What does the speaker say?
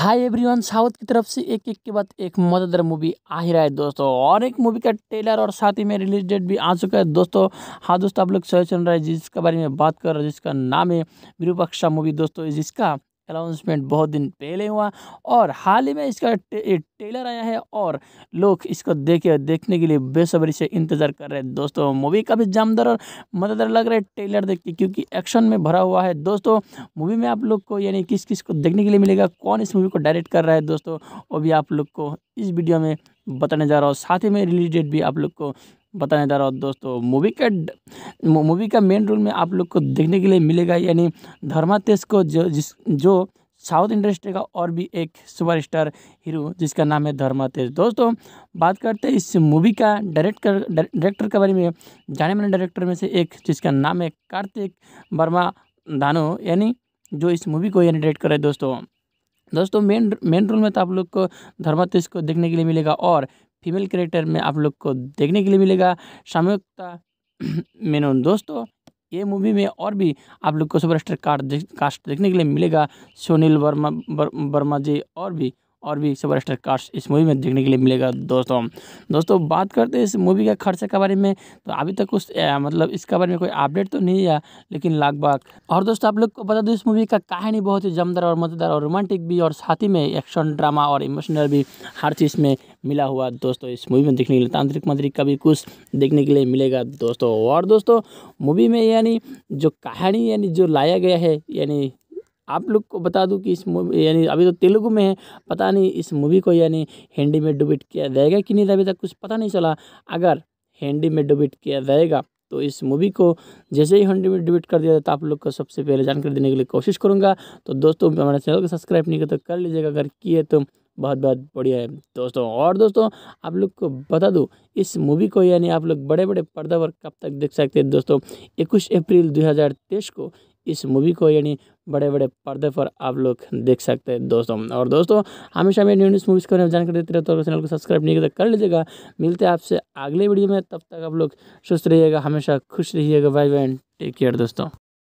hi everyone south की तरफ से एक एक के बाद एक मददर मूवी आ ही रहा है दोस्तों और एक मूवी का ट्रेलर और साथ ही में रिलीज डेट भी आ चुका है दोस्तों हाँ दोस्तों आप लोग सर्च रहे जिसके बारे में बात कर रहे हैं जिसका नाम है विरूपक्षा मूवी दोस्तों जिसका अनाउंसमेंट बहुत दिन पहले हुआ और हाल ही में इसका टे, ट्रेलर आया है और लोग इसको देखे देखने के लिए बेसब्री से इंतज़ार कर रहे हैं दोस्तों मूवी काफ़ी जमदार और मजेदार लग रहा है ट्रेलर देख के क्योंकि एक्शन में भरा हुआ है दोस्तों मूवी में आप लोग को यानी किस किस को देखने के लिए मिलेगा कौन इस मूवी को डायरेक्ट कर रहा है दोस्तों वो भी आप लोग को इस वीडियो में बताने जा रहा हूँ साथ ही में रिलीज डेट भी आप लोग को बताने जा रहा हूँ दोस्तों मूवी का मूवी का मेन रोल में आप लोग को देखने के लिए मिलेगा यानी धर्मातेश को जो जिस जो साउथ इंडस्ट्री का और भी एक सुपरस्टार हीरो जिसका नाम है धर्मातेज दोस्तों बात करते हैं इस मूवी का डायरेक्टर डायरेक्टर के बारे में जाने माने डायरेक्टर में से एक जिसका नाम है कार्तिक वर्मा धानो यानी जो इस मूवी को यानी डायरेक्ट करे दोस्तों दोस्तों मेन मेन रोल में तो आप लोग को धर्मातेज को देखने के लिए मिलेगा और फीमेल करेक्टर में आप लोग को देखने के लिए मिलेगा सामयिकता मेनन दोस्तों ये मूवी में और भी आप लोग को सुपरस्टार कास्ट देख, कास्ट देखने के लिए मिलेगा सुनील वर्मा वर्मा जी और भी और भी सुपर स्टार कास्ट इस मूवी में देखने के लिए मिलेगा दोस्तों दोस्तों बात करते हैं इस मूवी का खर्चे के बारे में तो अभी तक कुछ मतलब इसके बारे में कोई अपडेट तो नहीं आया लेकिन लगभग और दोस्तों आप लोग को बता दो इस मूवी का कहानी बहुत ही जमदार और मजेदार और रोमांटिक भी और साथ ही में एक्शन ड्रामा और इमोशनल भी हर चीज़ में मिला हुआ दोस्तों इस मूवी में देखने के लिए तांत्रिक मंत्रिक का भी कुछ देखने के लिए मिलेगा दोस्तों और दोस्तों मूवी में यानी जो कहानी यानी जो लाया गया है यानी आप लोग को बता दूं कि इस मूवी यानी अभी तो तेलुगु में है पता नहीं इस मूवी को यानी हिंदी में डुबिट किया जाएगा कि नहीं अभी तक कुछ पता नहीं चला अगर हिंदी में डुबिट किया जाएगा तो इस मूवी को जैसे ही हिंदी में डुबिट कर दिया जाए तो आप लोग को सबसे पहले जानकारी देने के लिए कोशिश करूँगा तो दोस्तों हमारे चैनल को सब्सक्राइब नहीं किया तो कर लीजिएगा अगर किए तो बहुत बहुत बढ़िया है दोस्तों और दोस्तों आप लोग को बता दूँ इस मूवी को यानी आप लोग बड़े बड़े पर्दा पर कब तक देख सकते हैं दोस्तों इक्कीस अप्रैल 2023 को इस मूवी को यानी बड़े बड़े पर्दे पर आप लोग देख सकते हैं दोस्तों और दोस्तों हमेशा मेरे न्यू न्यूज़ मूवीज़ के बारे में जानकारी देते रहे तो चैनल को सब्सक्राइब नहीं तो कर लीजिएगा मिलते हैं आपसे अगले वीडियो में तब तक आप लोग सुस्त रहिएगा हमेशा खुश रहिएगा बाय बाय टेक केयर दोस्तों